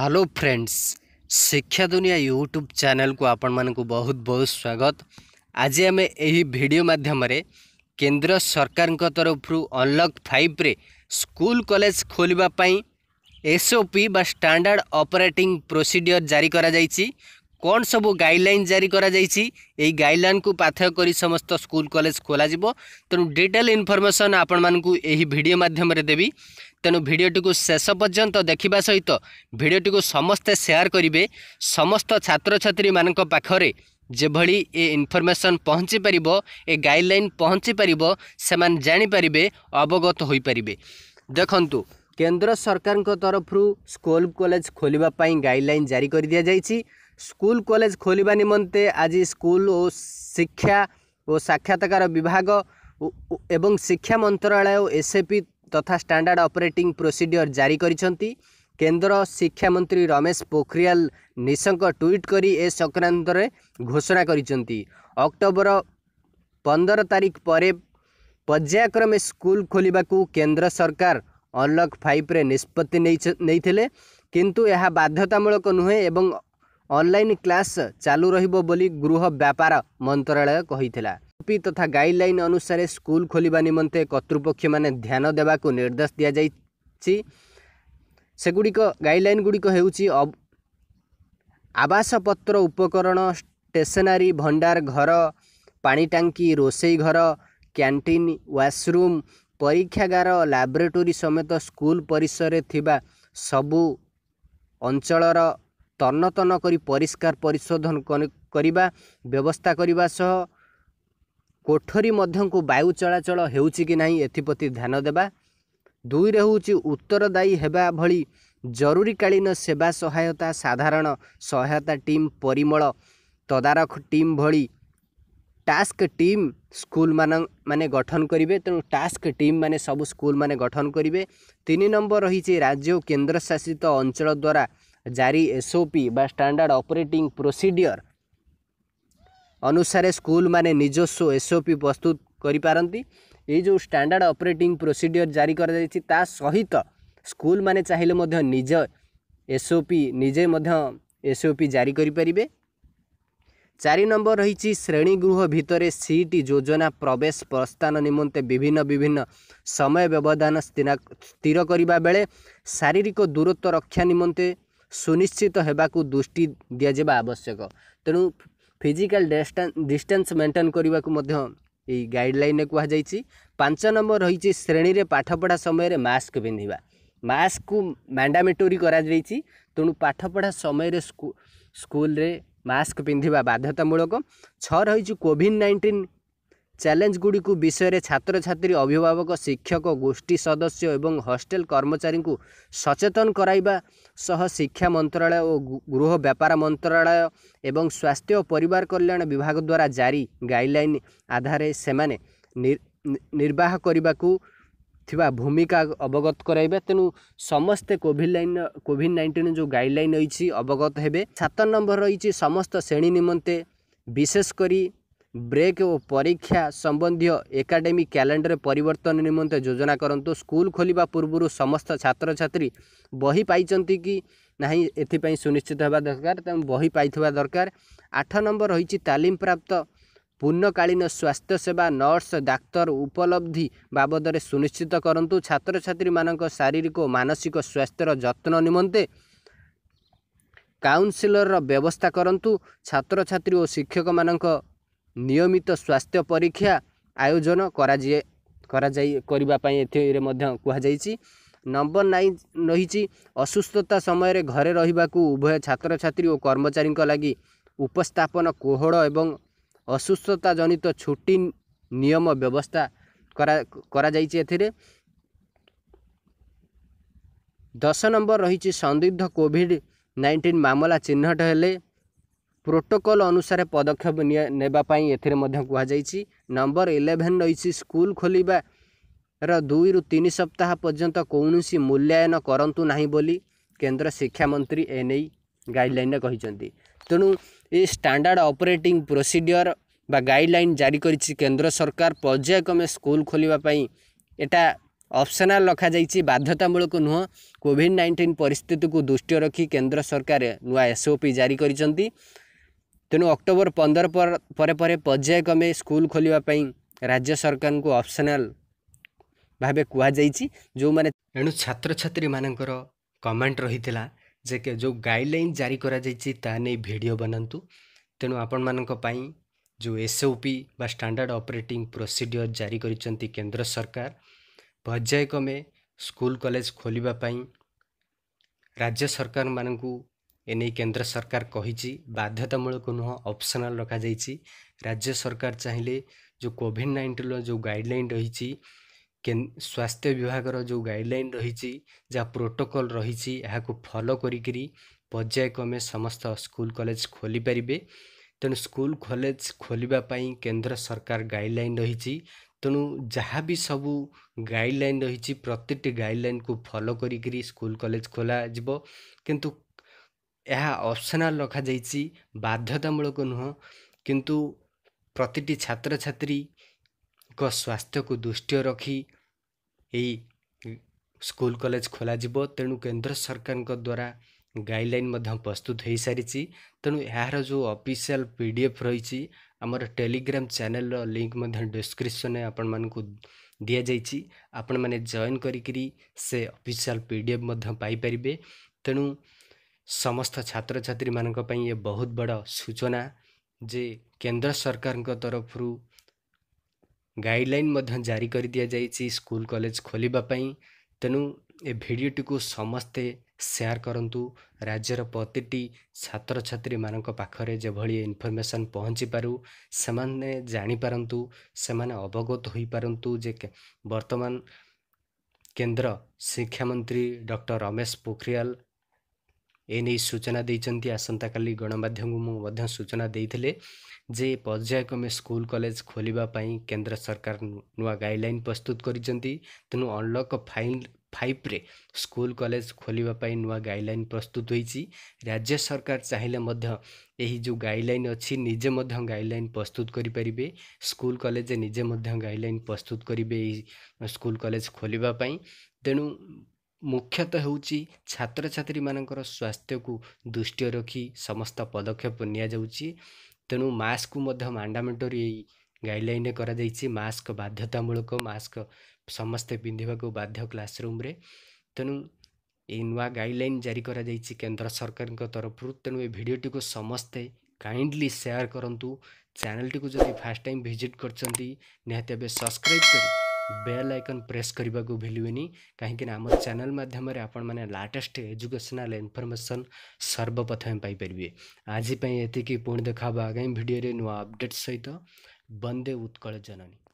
hello friends शिक्षा दुनिया YouTube channel को आपण मानक बहुत बहुत स्वागत आज आम यही भिड मध्यम केन्द्र सरकार तरफ अनलक फाइव स्कूल कलेज खोलवाई एसओपी बा स्टांडार्ड ऑपरेटिंग प्रोसीडियर जारी कर কোণ সবু গাইডলাইন জারি করা যাইছি এই গাইডলাইন কু পাথেয় করে সমস্ত স্কুল কলেজ খোলা যাব তেমন ডিটেল ইনফরমেসন আপন মানুষ এই ভিডিও মাধ্যমে দেবি তেমন ভিডিওটি শেষ পর্যন্ত দেখা সহিত ভিডিওটি সমস্তে সেয়ার করবে সমস্ত ছাত্রছাত্রী মান পাখে যেভাবে এ ইনফরমেসন পৌঁছি পার এ গাইডলাইন পৌঁছি পার সে জাঁপারে অবগত হয়ে পারে দেখুন କେନ୍ଦ୍ର ସରକାରଙ୍କ ତରଫରୁ ସ୍କୁଲ କଲେଜ ଖୋଲିବା ପାଇଁ ଗାଇଡ଼ଲାଇନ୍ ଜାରି କରିଦିଆଯାଇଛି ସ୍କୁଲ କଲେଜ ଖୋଲିବା ନିମନ୍ତେ ଆଜି ସ୍କୁଲ ଓ ଶିକ୍ଷା ଓ ସାକ୍ଷାତକାର ବିଭାଗ ଏବଂ ଶିକ୍ଷା ମନ୍ତ୍ରଣାଳୟ ଓ ଏସ୍ଏପି ତଥା ଷ୍ଟାଣ୍ଡାର୍ଡ଼ ଅପରେଟିଂ ପ୍ରୋସିଡ଼ିଓର ଜାରି କରିଛନ୍ତି କେନ୍ଦ୍ର ଶିକ୍ଷାମନ୍ତ୍ରୀ ରମେଶ ପୋଖରିଆଲ ନିଶଙ୍କ ଟ୍ୱିଟ୍ କରି ଏ ସଂକ୍ରାନ୍ତରେ ଘୋଷଣା କରିଛନ୍ତି ଅକ୍ଟୋବର ପନ୍ଦର ତାରିଖ ପରେ ପର୍ଯ୍ୟାୟକ୍ରମେ ସ୍କୁଲ ଖୋଲିବାକୁ କେନ୍ଦ୍ର ସରକାର ଅର୍ଲକ୍ ଫାଇଭ୍ରେ ନିଷ୍ପତ୍ତି ନେଇଥିଲେ କିନ୍ତୁ ଏହା ବାଧ୍ୟତାମୂଳକ ନୁହେଁ ଏବଂ ଅନଲାଇନ୍ କ୍ଲାସ୍ ଚାଲୁ ରହିବ ବୋଲି ଗୃହ ବ୍ୟାପାର ମନ୍ତ୍ରଣାଳୟ କହିଥିଲା ଓପି ତଥା ଗାଇଡ଼ଲାଇନ୍ ଅନୁସାରେ ସ୍କୁଲ ଖୋଲିବା ନିମନ୍ତେ କର୍ତ୍ତୃପକ୍ଷମାନେ ଧ୍ୟାନ ଦେବାକୁ ନିର୍ଦ୍ଦେଶ ଦିଆଯାଇଛି ସେଗୁଡ଼ିକ ଗାଇଡ଼ଲାଇନ୍ ଗୁଡ଼ିକ ହେଉଛି ଆବାସପତ୍ର ଉପକରଣ ଷ୍ଟେସନାରୀ ଭଣ୍ଡାର ଘର ପାଣି ଟାଙ୍କି ରୋଷେଇ ଘର କ୍ୟାଣ୍ଟିନ୍ ୱାସ୍ରୁମ୍ ପରୀକ୍ଷାଗାର ଲାବ୍ରୋଟୋରୀ ସମେତ ସ୍କୁଲ ପରିସରରେ ଥିବା ସବୁ ଅଞ୍ଚଳର ତନ୍ନତନ କରି ପରିଷ୍କାର ପରିଶୋଧନ କରିବା ବ୍ୟବସ୍ଥା କରିବା ସହ କୋଠରୀ ମଧ୍ୟକୁ ବାୟୁ ଚଳାଚଳ ହେଉଛି କି ନାହିଁ ଏଥିପ୍ରତି ଧ୍ୟାନ ଦେବା ଦୁଇରେ ହେଉଛି ଉତ୍ତରଦାୟୀ ହେବା ଭଳି ଜରୁରୀକାଳୀନ ସେବା ସହାୟତା ସାଧାରଣ ସହାୟତା ଟିମ୍ ପରିମଳ ତଦାରଖ ଟିମ୍ ଭଳି টাস্ক টিম স্কুল মান মানে গঠন করবে তেমন টাস্ক টিম মানে সবু স্কুল মানে গঠন করবে তিন নম্বর রয়েছে রাজ্য ও কেন্দ্রশাসিত অঞ্চল দ্বারা জারি এসওপি বা স্ট্যান্ডার্ড অপারেটিং প্রোসিডিওর ଅନୁସାରେ ସ୍କୁଲମାନେ ନିଜସ୍ୱ ଏସ୍ ଓ ପି ପ୍ରସ୍ତୁତ କରିପାରନ୍ତି ଏଇ ଯେଉଁ ଷ୍ଟାଣ୍ଡାର୍ଡ଼ ଅପରେଟିଂ ପ୍ରୋସିଡ଼ିଓର ଜାରି କରାଯାଇଛି ତା ସହିତ ସ୍କୁଲମାନେ ଚାହିଁଲେ ମଧ୍ୟ ନିଜ ଏସ୍ ଓ ପି ନିଜେ ମଧ୍ୟ ଏସ୍ ଓ ପି ଜାରି କରିପାରିବେ ଚାରି ନମ୍ବର ରହିଛି ଶ୍ରେଣୀଗୃହ ଭିତରେ ସିଟ୍ ଯୋଜନା ପ୍ରବେଶ ପ୍ରସ୍ଥାନ ନିମନ୍ତେ ବିଭିନ୍ନ ବିଭିନ୍ନ ସମୟ ବ୍ୟବଧାନ ସ୍ଥିର କରିବା ବେଳେ ଶାରୀରିକ ଦୂରତ୍ୱ ରକ୍ଷା ନିମନ୍ତେ ସୁନିଶ୍ଚିତ ହେବାକୁ ଦୃଷ୍ଟି ଦିଆଯିବା ଆବଶ୍ୟକ ତେଣୁ ଫିଜିକାଲ ଡିଷ୍ଟାନ୍ସ ମେଣ୍ଟେନ୍ କରିବାକୁ ମଧ୍ୟ ଏହି ଗାଇଡ଼ଲାଇନ୍ରେ କୁହାଯାଇଛି ପାଞ୍ଚ ନମ୍ବର ରହିଛି ଶ୍ରେଣୀରେ ପାଠପଢ଼ା ସମୟରେ ମାସ୍କ ପିନ୍ଧିବା ମାସ୍କକୁ ମ୍ୟାଣ୍ଡାମେଟୋରି କରାଯାଇଛି ତେଣୁ ପାଠପଢ଼ା ସମୟରେ ସ୍କୁଲରେ ମାସ୍କ ପିନ୍ଧିବା ବାଧ୍ୟତାମୂଳକ ଛଅ ରହିଛି କୋଭିଡ୍ ନାଇଣ୍ଟିନ୍ ଚ୍ୟାଲେଞ୍ଜ ଗୁଡ଼ିକୁ ବିଷୟରେ ଛାତ୍ରଛାତ୍ରୀ ଅଭିଭାବକ ଶିକ୍ଷକ ଗୋଷ୍ଠୀ ସଦସ୍ୟ ଏବଂ ହଷ୍ଟେଲ କର୍ମଚାରୀଙ୍କୁ ସଚେତନ କରାଇବା ସହ ଶିକ୍ଷା ମନ୍ତ୍ରାଳୟ ଓ ଗୃହ ବ୍ୟାପାର ମନ୍ତ୍ରାଳୟ ଏବଂ ସ୍ୱାସ୍ଥ୍ୟ ଓ ପରିବାର କଲ୍ୟାଣ ବିଭାଗ ଦ୍ୱାରା ଜାରି ଗାଇଡ଼ଲାଇନ୍ ଆଧାରରେ ସେମାନେ ନିର୍ବାହ କରିବାକୁ ଥିବା ଭୂମିକା ଅବଗତ କରାଇବା ତେଣୁ ସମସ୍ତେ କୋଭିଡ଼ ଲାଇନ୍ କୋଭିଡ଼ ନାଇଣ୍ଟିନ୍ ଯେଉଁ ଗାଇଡ଼ଲାଇନ୍ ରହିଛି ଅବଗତ ହେବେ ସାତ ନମ୍ବର ରହିଛି ସମସ୍ତ ଶ୍ରେଣୀ ନିମନ୍ତେ ବିଶେଷ କରି ବ୍ରେକ୍ ଓ ପରୀକ୍ଷା ସମ୍ବନ୍ଧୀୟ ଏକାଡେମିକ୍ କ୍ୟାଲେଣ୍ଡର ପରିବର୍ତ୍ତନ ନିମନ୍ତେ ଯୋଜନା କରନ୍ତୁ ସ୍କୁଲ ଖୋଲିବା ପୂର୍ବରୁ ସମସ୍ତ ଛାତ୍ରଛାତ୍ରୀ ବହି ପାଇଛନ୍ତି କି ନାହିଁ ଏଥିପାଇଁ ସୁନିଶ୍ଚିତ ହେବା ଦରକାର ତେଣୁ ବହି ପାଇଥିବା ଦରକାର ଆଠ ନମ୍ବର ରହିଛି ତାଲିମ ପ୍ରାପ୍ତ ପୂର୍ଣ୍ଣକାଳୀନ ସ୍ୱାସ୍ଥ୍ୟ ସେବା ନର୍ସ ଡାକ୍ତର ଉପଲବ୍ଧି ବାବଦରେ ସୁନିଶ୍ଚିତ କରନ୍ତୁ ଛାତ୍ରଛାତ୍ରୀମାନଙ୍କ ଶାରୀରିକ ଓ ମାନସିକ ସ୍ୱାସ୍ଥ୍ୟର ଯତ୍ନ ନିମନ୍ତେ କାଉନସିଲର୍ର ବ୍ୟବସ୍ଥା କରନ୍ତୁ ଛାତ୍ରଛାତ୍ରୀ ଓ ଶିକ୍ଷକମାନଙ୍କ ନିୟମିତ ସ୍ୱାସ୍ଥ୍ୟ ପରୀକ୍ଷା ଆୟୋଜନ କରାଯାଏ କରାଯାଇ କରିବା ପାଇଁ ଏଥିରେ ମଧ୍ୟ କୁହାଯାଇଛି ନମ୍ବର ନାଇନ୍ ରହିଛି ଅସୁସ୍ଥତା ସମୟରେ ଘରେ ରହିବାକୁ ଉଭୟ ଛାତ୍ରଛାତ୍ରୀ ଓ କର୍ମଚାରୀଙ୍କ ଲାଗି ଉପସ୍ଥାପନ କୋହଳ ଏବଂ ଅସୁସ୍ଥତା ଜନିତ ଛୁଟି ନିୟମ ବ୍ୟବସ୍ଥା କରାଯାଇଛି ଏଥିରେ ଦଶ ନମ୍ବର ରହିଛି ସନ୍ଦିଗ୍ଧ କୋଭିଡ଼ ନାଇଣ୍ଟିନ୍ ମାମଲା ଚିହ୍ନଟ ହେଲେ ପ୍ରୋଟୋକଲ୍ ଅନୁସାରେ ପଦକ୍ଷେପ ନେବା ପାଇଁ ଏଥିରେ ମଧ୍ୟ କୁହାଯାଇଛି ନମ୍ବର ଇଲେଭେନ୍ ରହିଛି ସ୍କୁଲ ଖୋଲିବାର ଦୁଇରୁ ତିନି ସପ୍ତାହ ପର୍ଯ୍ୟନ୍ତ କୌଣସି ମୂଲ୍ୟାୟନ କରନ୍ତୁ ନାହିଁ ବୋଲି କେନ୍ଦ୍ର ଶିକ୍ଷାମନ୍ତ୍ରୀ ଏ ନେଇ ଗାଇଡ଼ଲାଇନ୍ରେ କହିଛନ୍ତି ତେଣୁ এই ଷ୍ଟାଣ୍ଡାର୍ଡ଼ ଅପରେଟିଂ ପ୍ରୋସିଡ଼ିଓର ବା ଗାଇଡ଼ଲାଇନ୍ ଜାରି କରିଛି କେନ୍ଦ୍ର ସରକାର ପର୍ଯ୍ୟାୟକ୍ରମେ ସ୍କୁଲ୍ ଖୋଲିବା ପାଇଁ ଏଟା ଅପସନାଲ୍ ରଖାଯାଇଛି ବାଧ୍ୟତାମୂଳକ ନୁହଁ କୋଭିଡ଼ ନାଇଣ୍ଟିନ୍ ପରିସ୍ଥିତିକୁ ଦୃଷ୍ଟିରେ ରଖି କେନ୍ଦ୍ର ସରକାର ନୂଆ ଏସ୍ଓପି ଜାରି କରିଛନ୍ତି ତେଣୁ ଅକ୍ଟୋବର ପନ୍ଦର ପରେ ପରେ ପର୍ଯ୍ୟାୟକ୍ରମେ ସ୍କୁଲ୍ ଖୋଲିବା ପାଇଁ ରାଜ୍ୟ ସରକାରଙ୍କୁ ଅପସନାଲ୍ ଭାବେ କୁହାଯାଇଛି ଯେଉଁମାନେ ଏଣୁ ଛାତ୍ରଛାତ୍ରୀମାନଙ୍କର କମେଣ୍ଟ ରହିଥିଲା ଯେ ଯେଉଁ ଗାଇଡ଼ଲାଇନ୍ ଜାରି କରାଯାଇଛି ତାହା ନେଇ ଭିଡ଼ିଓ ବନାନ୍ତୁ ତେଣୁ ଆପଣମାନଙ୍କ ପାଇଁ ଯେଉଁ ଏସ୍ ଓ ପି ବା ଷ୍ଟାଣ୍ଡାର୍ଡ଼ ଅପରେଟିଂ ପ୍ରୋସିଡ଼ିଓର ଜାରି କରିଛନ୍ତି କେନ୍ଦ୍ର ସରକାର ପର୍ଯ୍ୟାୟକ୍ରମେ ସ୍କୁଲ କଲେଜ ଖୋଲିବା ପାଇଁ ରାଜ୍ୟ ସରକାରମାନଙ୍କୁ ଏନେଇ କେନ୍ଦ୍ର ସରକାର କହିଛି ବାଧ୍ୟତାମୂଳକ ନୁହଁ ଅପସନାଲ୍ ରଖାଯାଇଛି ରାଜ୍ୟ ସରକାର ଚାହିଁଲେ ଯେଉଁ କୋଭିଡ଼ ନାଇଣ୍ଟିନ୍ର ଯେଉଁ ଗାଇଡ଼ଲାଇନ୍ ରହିଛି ସ୍ୱାସ୍ଥ୍ୟ ବିଭାଗର ଯେଉଁ ଗାଇଡ଼ଲାଇନ୍ ରହିଛି ଯାହା ପ୍ରୋଟୋକଲ୍ ରହିଛି ଏହାକୁ ଫଲୋ କରିକିରି ପର୍ଯ୍ୟାୟକ୍ରମେ ସମସ୍ତ ସ୍କୁଲ୍ କଲେଜ୍ ଖୋଲିପାରିବେ ତେଣୁ ସ୍କୁଲ୍ କଲେଜ୍ ଖୋଲିବା ପାଇଁ କେନ୍ଦ୍ର ସରକାର ଗାଇଡ଼ଲାଇନ୍ ରହିଛି ତେଣୁ ଯାହା ବି ସବୁ ଗାଇଡ଼ଲାଇନ୍ ରହିଛି ପ୍ରତିଟି ଗାଇଡ଼ଲାଇନ୍କୁ ଫଲୋ କରିକିରି ସ୍କୁଲ୍ କଲେଜ୍ ଖୋଲାଯିବ କିନ୍ତୁ ଏହା ଅପସନାଲ୍ ରଖାଯାଇଛି ବାଧ୍ୟତାମୂଳକ ନୁହଁ କିନ୍ତୁ ପ୍ରତିଟି ଛାତ୍ରଛାତ୍ରୀଙ୍କ ସ୍ୱାସ୍ଥ୍ୟକୁ ଦୃଷ୍ଟିରେ ରଖି ଏହି ସ୍କୁଲ କଲେଜ ଖୋଲାଯିବ ତେଣୁ କେନ୍ଦ୍ର ସରକାରଙ୍କ ଦ୍ୱାରା ଗାଇଡ଼ଲାଇନ୍ ମଧ୍ୟ ପ୍ରସ୍ତୁତ ହୋଇସାରିଛି ତେଣୁ ଏହାର ଯେଉଁ ଅଫିସିଆଲ୍ ପି ଡ଼ି ଏଫ୍ ରହିଛି ଆମର ଟେଲିଗ୍ରାମ୍ ଚ୍ୟାନେଲ୍ର ଲିଙ୍କ୍ ମଧ୍ୟ ଡିସ୍କ୍ରିପ୍ସନ୍ରେ ଆପଣମାନଙ୍କୁ ଦିଆଯାଇଛି ଆପଣମାନେ ଜଏନ୍ କରିକିରି ସେ ଅଫିସିଆଲ୍ ପି ଡ଼ି ଏଫ୍ ମଧ୍ୟ ପାଇପାରିବେ ତେଣୁ ସମସ୍ତ ଛାତ୍ରଛାତ୍ରୀମାନଙ୍କ ପାଇଁ ଏ ବହୁତ ବଡ଼ ସୂଚନା ଯେ କେନ୍ଦ୍ର ସରକାରଙ୍କ ତରଫରୁ गाइडलाइन गाइडल जारी गरिदिन्छ स्कूल कलेज खोलिपि तेणु ए भिडियो टि समस्तै सेयर कँ राज्य प्रति पहुँची पार्भ इनफरमेसन पहचिपारौसँग जाने पारुसँग अवगत हुन्छु वर्तमान केन्द्र शिक्षा मन्त्री डक्टर रमेश पोखरियाल ଏନେଇ ସୂଚନା ଦେଇଛନ୍ତି ଆସନ୍ତାକାଲି ଗଣମାଧ୍ୟମକୁ ମଧ୍ୟ ସୂଚନା ଦେଇଥିଲେ ଯେ ପର୍ଯ୍ୟାୟକ୍ରମେ ସ୍କୁଲ କଲେଜ ଖୋଲିବା ପାଇଁ କେନ୍ଦ୍ର ସରକାର ନୂଆ ଗାଇଡ଼ଲାଇନ୍ ପ୍ରସ୍ତୁତ କରିଛନ୍ତି ତେଣୁ ଅନ୍ଲକ୍ ଫାଇନ୍ ଫାଇଭ୍ରେ ସ୍କୁଲ କଲେଜ ଖୋଲିବା ପାଇଁ ନୂଆ ଗାଇଡ଼ଲାଇନ୍ ପ୍ରସ୍ତୁତ ହୋଇଛି ରାଜ୍ୟ ସରକାର ଚାହିଁଲେ ମଧ୍ୟ ଏହି ଯେଉଁ ଗାଇଡ଼ଲାଇନ୍ ଅଛି ନିଜେ ମଧ୍ୟ ଗାଇଡ଼ଲାଇନ୍ ପ୍ରସ୍ତୁତ କରିପାରିବେ ସ୍କୁଲ କଲେଜ ନିଜେ ମଧ୍ୟ ଗାଇଡ଼ଲାଇନ୍ ପ୍ରସ୍ତୁତ କରିବେ ଏହି ସ୍କୁଲ କଲେଜ ଖୋଲିବା ପାଇଁ ତେଣୁ ମୁଖ୍ୟତଃ ହେଉଛି ଛାତ୍ରଛାତ୍ରୀମାନଙ୍କର ସ୍ୱାସ୍ଥ୍ୟକୁ ଦୃଷ୍ଟିରେ ରଖି ସମସ୍ତ ପଦକ୍ଷେପ ନିଆଯାଉଛି ତେଣୁ ମାସ୍କକୁ ମଧ୍ୟ ମାଣ୍ଡାମେଣ୍ଟରୀ ଏଇ ଗାଇଡ଼ଲାଇନ୍ରେ କରାଯାଇଛି ମାସ୍କ ବାଧ୍ୟତାମୂଳକ ମାସ୍କ ସମସ୍ତେ ପିନ୍ଧିବାକୁ ବାଧ୍ୟ କ୍ଲାସରୁମ୍ରେ ତେଣୁ ଏଇ ନୂଆ ଗାଇଡ଼ଲାଇନ୍ ଜାରି କରାଯାଇଛି କେନ୍ଦ୍ର ସରକାରଙ୍କ ତରଫରୁ ତେଣୁ ଏ ଭିଡ଼ିଓଟିକୁ ସମସ୍ତେ କାଇଣ୍ଡଲି ସେୟାର କରନ୍ତୁ ଚ୍ୟାନେଲଟିକୁ ଯଦି ଫାଷ୍ଟ ଟାଇମ୍ ଭିଜିଟ୍ କରିଛନ୍ତି ନିହାତି ଏବେ ସବସ୍କ୍ରାଇବ୍ କରି ବେଲ୍ ଆଇକନ୍ ପ୍ରେସ୍ କରିବାକୁ ଭୁଲିବେନି କାହିଁକିନା ଆମ ଚ୍ୟାନେଲ୍ ମାଧ୍ୟମରେ ଆପଣମାନେ ଲାଟେଷ୍ଟ ଏଜୁକେସନାଲ୍ ଇନଫର୍ମେସନ୍ ସର୍ବପ୍ରଥମେ ପାଇପାରିବେ ଆଜି ପାଇଁ ଏତିକି ପୁଣି ଦେଖା ହେବ ଆଗାମୀ ଭିଡ଼ିଓରେ ନୂଆ ଅପଡ଼େଟ୍ ସହିତ ବନ୍ଦେ ଉତ୍କଳ ଜନନୀ